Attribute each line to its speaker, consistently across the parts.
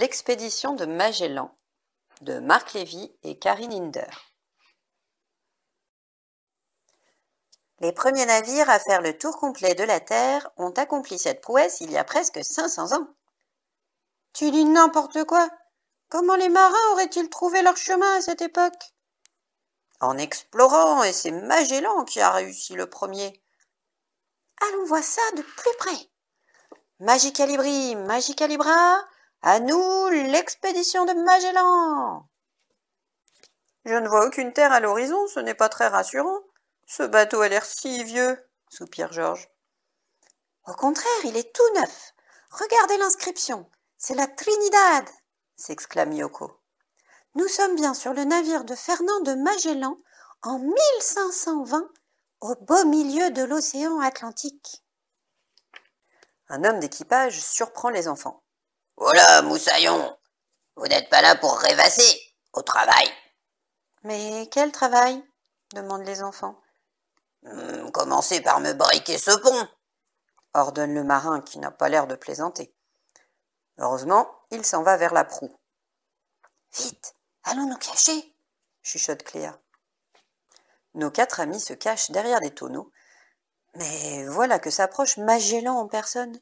Speaker 1: L'expédition de Magellan de Marc Lévy et Karine Hinder. Les premiers navires à faire le tour complet de la Terre ont accompli cette prouesse il y a presque 500 ans. Tu dis n'importe quoi Comment les marins auraient-ils trouvé leur chemin à cette époque En explorant, et c'est Magellan qui a réussi le premier. Allons voir ça de plus près. Magicalibri, Magicalibra. À nous, l'expédition de Magellan Je ne vois aucune terre à l'horizon, ce n'est pas très rassurant. Ce bateau a l'air si vieux, soupire Georges. Au contraire, il est tout neuf. Regardez l'inscription. C'est la Trinidad s'exclame Yoko. Nous sommes bien sur le navire de Fernand de Magellan en 1520 au beau milieu de l'océan Atlantique. Un homme d'équipage surprend les enfants. Voilà, oh Moussaillon, vous n'êtes pas là pour rêvasser, au travail. Mais quel travail demandent les enfants. Hmm, commencez par me briquer ce pont, ordonne le marin qui n'a pas l'air de plaisanter. Heureusement, il s'en va vers la proue. Vite, allons nous cacher, chuchote Cléa. Nos quatre amis se cachent derrière des tonneaux, mais voilà que s'approche Magellan en personne.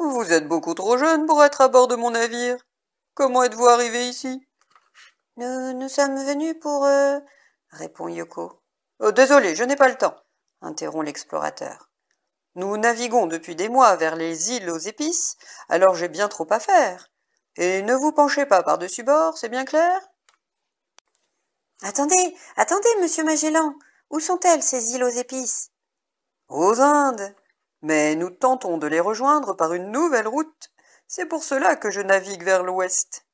Speaker 1: Vous êtes beaucoup trop jeune pour être à bord de mon navire. Comment êtes-vous arrivé ici nous, nous, sommes venus pour... Euh, répond Yoko. Oh, désolé, je n'ai pas le temps, interrompt l'explorateur. Nous naviguons depuis des mois vers les îles aux épices, alors j'ai bien trop à faire. Et ne vous penchez pas par-dessus bord, c'est bien clair Attendez, attendez, monsieur Magellan, où sont-elles ces îles aux épices Aux Indes mais nous tentons de les rejoindre par une nouvelle route. C'est pour cela que je navigue vers l'ouest.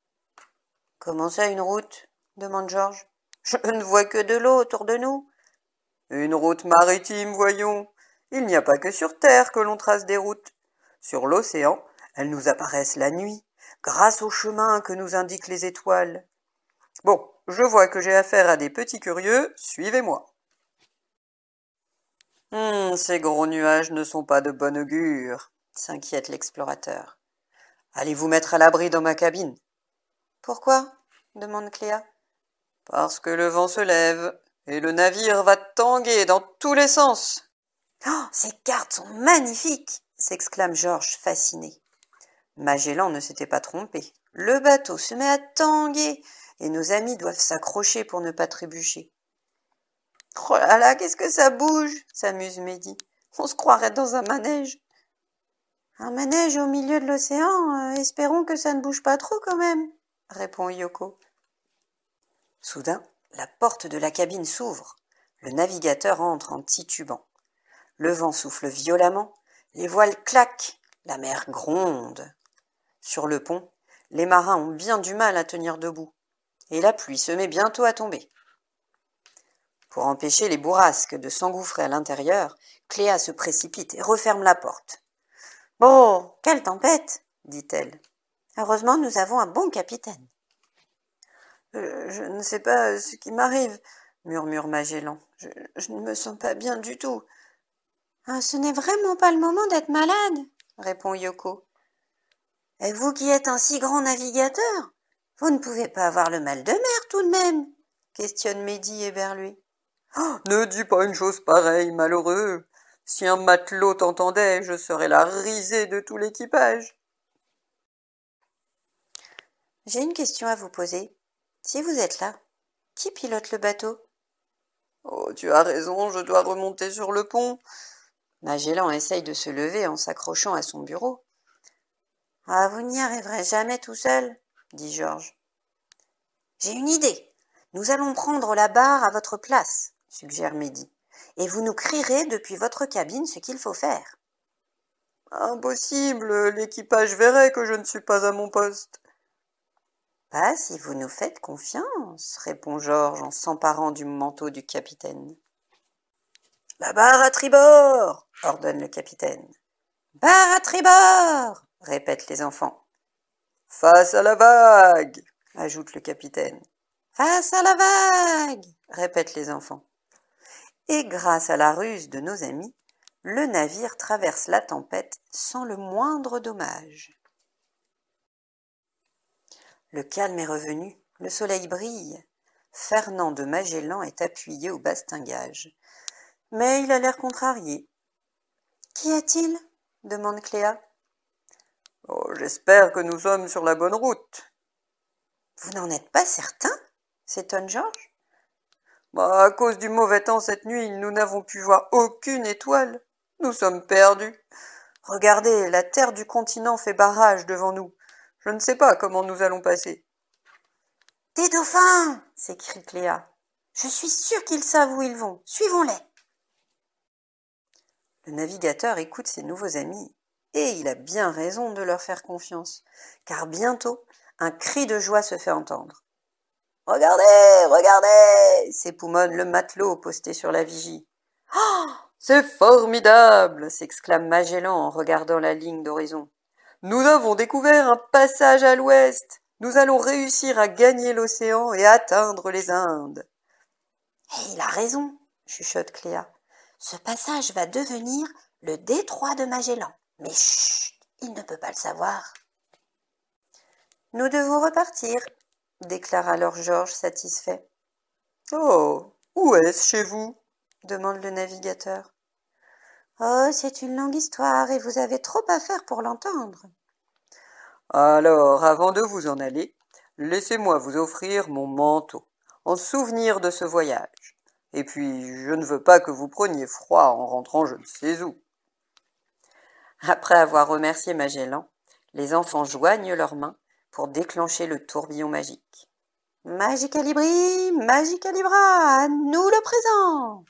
Speaker 1: Comment ça une route demande Georges. Je ne vois que de l'eau autour de nous. Une route maritime, voyons. Il n'y a pas que sur Terre que l'on trace des routes. Sur l'océan, elles nous apparaissent la nuit, grâce au chemin que nous indiquent les étoiles. Bon, je vois que j'ai affaire à des petits curieux, suivez-moi. Hum, ces gros nuages ne sont pas de bon augure, s'inquiète l'explorateur. Allez vous mettre à l'abri dans ma cabine. Pourquoi demande Cléa. Parce que le vent se lève et le navire va tanguer dans tous les sens. Oh, ces cartes sont magnifiques s'exclame Georges, fasciné. Magellan ne s'était pas trompé. Le bateau se met à tanguer et nos amis doivent s'accrocher pour ne pas trébucher. Oh là là, qu'est-ce que ça bouge s'amuse Mehdi. On se croirait dans un manège. Un manège au milieu de l'océan, euh, espérons que ça ne bouge pas trop quand même, répond Yoko. Soudain, la porte de la cabine s'ouvre. Le navigateur entre en titubant. Le vent souffle violemment, les voiles claquent, la mer gronde. Sur le pont, les marins ont bien du mal à tenir debout, et la pluie se met bientôt à tomber. Pour empêcher les bourrasques de s'engouffrer à l'intérieur, Cléa se précipite et referme la porte. Bon, oh, quelle tempête dit-elle. Heureusement, nous avons un bon capitaine. Euh, je, ne sais pas ce qui m'arrive, murmure Magellan. Je, ne me sens pas bien du tout. Ah, ce n'est vraiment pas le moment d'être malade, répond Yoko. Et vous qui êtes un si grand navigateur, vous ne pouvez pas avoir le mal de mer tout de même, questionne Mehdi et ne dis pas une chose pareille, malheureux. Si un matelot t'entendait, je serais la risée de tout l'équipage. J'ai une question à vous poser. Si vous êtes là, qui pilote le bateau Oh, tu as raison, je dois remonter sur le pont. Magellan essaye de se lever en s'accrochant à son bureau. Ah, vous n'y arriverez jamais tout seul, dit Georges. J'ai une idée. Nous allons prendre la barre à votre place suggère Mehdi, et vous nous crierez depuis votre cabine ce qu'il faut faire. Impossible, l'équipage verrait que je ne suis pas à mon poste. Pas si vous nous faites confiance, répond Georges en s'emparant du manteau du capitaine. La barre à tribord, ordonne le capitaine. Barre à tribord, répètent les enfants. Face à la vague, ajoute le capitaine. Face à la vague, répètent les enfants et grâce à la ruse de nos amis, le navire traverse la tempête sans le moindre dommage. Le calme est revenu, le soleil brille. Fernand de Magellan est appuyé au bastingage. Mais il a l'air contrarié. Qu'y a-t-il demande Cléa. Oh, j'espère que nous sommes sur la bonne route. Vous n'en êtes pas certain s'étonne Georges. Bah, à cause du mauvais temps cette nuit, nous n'avons pu voir aucune étoile. Nous sommes perdus. Regardez, la terre du continent fait barrage devant nous. Je ne sais pas comment nous allons passer. Des dauphins s'écrie Cléa. Je suis sûre qu'ils savent où ils vont. Suivons-les. Le navigateur écoute ses nouveaux amis, et il a bien raison de leur faire confiance, car bientôt un cri de joie se fait entendre. Regardez, regardez s'époumonne le matelot posté sur la vigie. Oh, c'est formidable s'exclame Magellan en regardant la ligne d'horizon. Nous avons découvert un passage à l'ouest. Nous allons réussir à gagner l'océan et atteindre les Indes. Et eh, il a raison, chuchote Cléa. Ce passage va devenir le détroit de Magellan. Mais chut, il ne peut pas le savoir. Nous devons repartir, déclare alors Georges, satisfait. Oh, où est-ce chez vous demande le navigateur. Oh, c'est une longue histoire et vous avez trop à faire pour l'entendre. Alors, avant de vous en aller, laissez-moi vous offrir mon manteau, en souvenir de ce voyage. Et puis, je ne veux pas que vous preniez froid en rentrant je ne sais où. Après avoir remercié Magellan, les enfants joignent leurs mains pour déclencher le tourbillon magique. Magicalibri, Calibri, Calibra, nous le présent